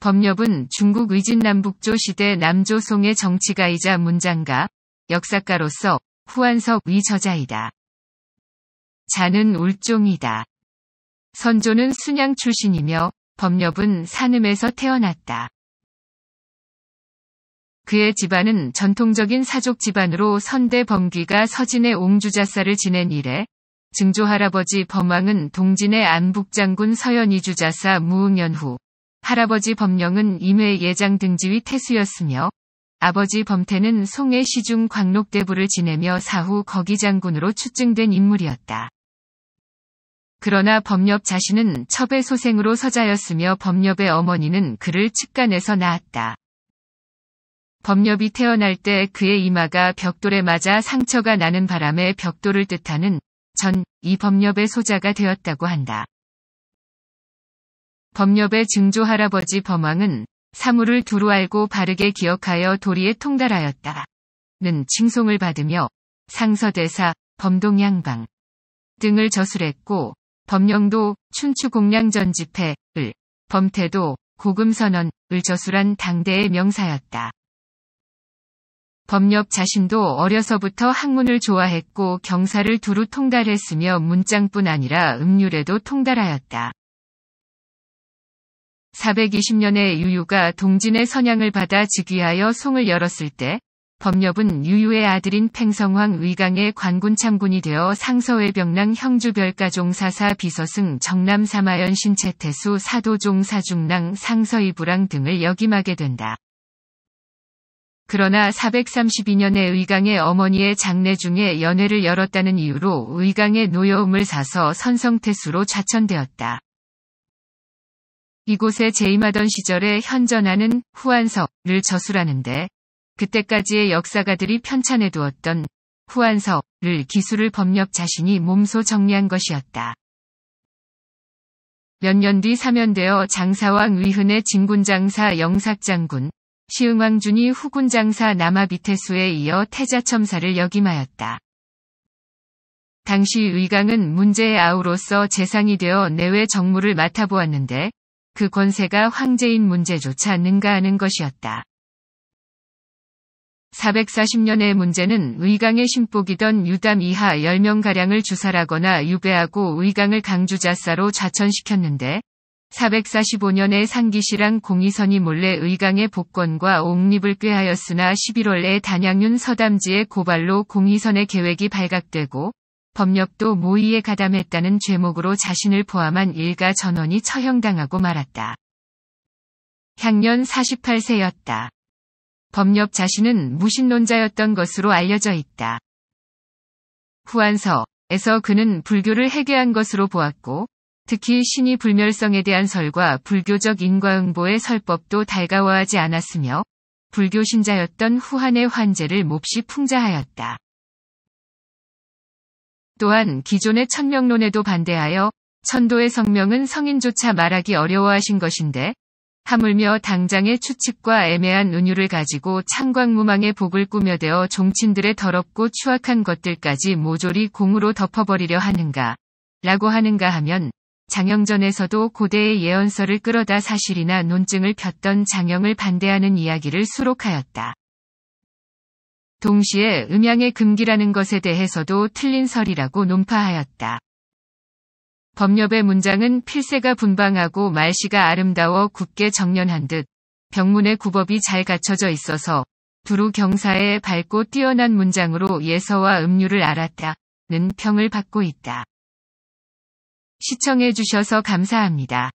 법렵은 중국 의진남북조 시대 남조송의 정치가이자 문장가, 역사가로서 후한석 위 저자이다. 자는 울종이다. 선조는 순양 출신이며 법렵은 산음에서 태어났다. 그의 집안은 전통적인 사족 집안으로 선대 범귀가 서진의 옹주자사를 지낸 이래 증조 할아버지 범왕은 동진의 안북장군 서현이주자사 무응연 후 할아버지 범령은 임의 예장 등지위 태수였으며 아버지 범태는 송해 시중 광록대부를 지내며 사후 거기장군으로 추증된 인물이었다. 그러나 범엽 자신은 첩의 소생으로 서자였으며 범엽의 어머니는 그를 측간에서 낳았다. 범엽이 태어날 때 그의 이마가 벽돌에 맞아 상처가 나는 바람에 벽돌을 뜻하는 전, 이 범엽의 소자가 되었다고 한다. 법렵의 증조 할아버지 범왕은 사물을 두루 알고 바르게 기억하여 도리에 통달하였다. 는 칭송을 받으며 상서대사, 범동양방 등을 저술했고 범령도 춘추공량전집회을 범태도 고금선언을 저술한 당대의 명사였다. 법력 자신도 어려서부터 학문을 좋아했고 경사를 두루 통달했으며 문장뿐 아니라 음률에도 통달하였다. 420년에 유유가 동진의 선양을 받아 즉위하여 송을 열었을 때 법렵은 유유의 아들인 팽성황 의강의 관군 참군이 되어 상서외 병랑 형주별가종 사사 비서승 정남 사마연 신채태수 사도종 사중랑 상서이부랑 등을 역임하게 된다. 그러나 432년에 의강의 어머니의 장례 중에 연회를 열었다는 이유로 의강의 노여움을 사서 선성태수로 좌천되었다. 이곳에 재임하던 시절에 현전하는 후한석을 저술하는데 그때까지의 역사가들이 편찬해 두었던 후한석을 기술을 법력 자신이 몸소 정리한 것이었다. 몇 년 뒤 사면되어 장사왕 위흔의 진군장사 영삭장군, 시흥왕준이 후군장사 남아비태수에 이어 태자첨사를 역임하였다. 당시 의강은 문제의 아우로서 재상이 되어 내외 정무를 맡아보았는데 그 권세가 황제인 문제조차 않는가하는 것이었다. 440년의 문제는 의강의 신복이던 유담 이하 10명가량을 주살하거나 유배하고 의강을 강주자사로 좌천시켰는데 445년에 상기시랑 공이선이 몰래 의강의 복권과 옹립을 꾀하였으나 11월에 단양윤 서담지의 고발로 공이선의 계획이 발각되고 법력도 모의에 가담했다는 죄목으로 자신을 포함한 일가 전원이 처형당하고 말았다. 향년 48세였다. 법력 자신은 무신론자였던 것으로 알려져 있다. 후안서에서 그는 불교를 해괴한 것으로 보았고, 특히 신이 불멸성에 대한 설과 불교적 인과응보의 설법도 달가워하지 않았으며, 불교 신자였던 후한의 환제를 몹시 풍자하였다. 또한 기존의 천명론에도 반대하여 천도의 성명은 성인조차 말하기 어려워하신 것인데 하물며 당장의 추측과 애매한 은유를 가지고 창광무망의 복을 꾸며대어 종친들의 더럽고 추악한 것들까지 모조리 공으로 덮어버리려 하는가 라고 하는가 하면 장영전에서도 고대의 예언서를 끌어다 사실이나 논증을 폈던 장영을 반대하는 이야기를 수록하였다. 동시에 음양의 금기라는 것에 대해서도 틀린 설이라고 논파하였다. 법렵의 문장은 필세가 분방하고 말씨가 아름다워 굳게 정련한 듯 병문의 구법이 잘 갖춰져 있어서 두루 경사에 밝고 뛰어난 문장으로 예서와 음률을 알았다는 평을 받고 있다. 시청해주셔서 감사합니다.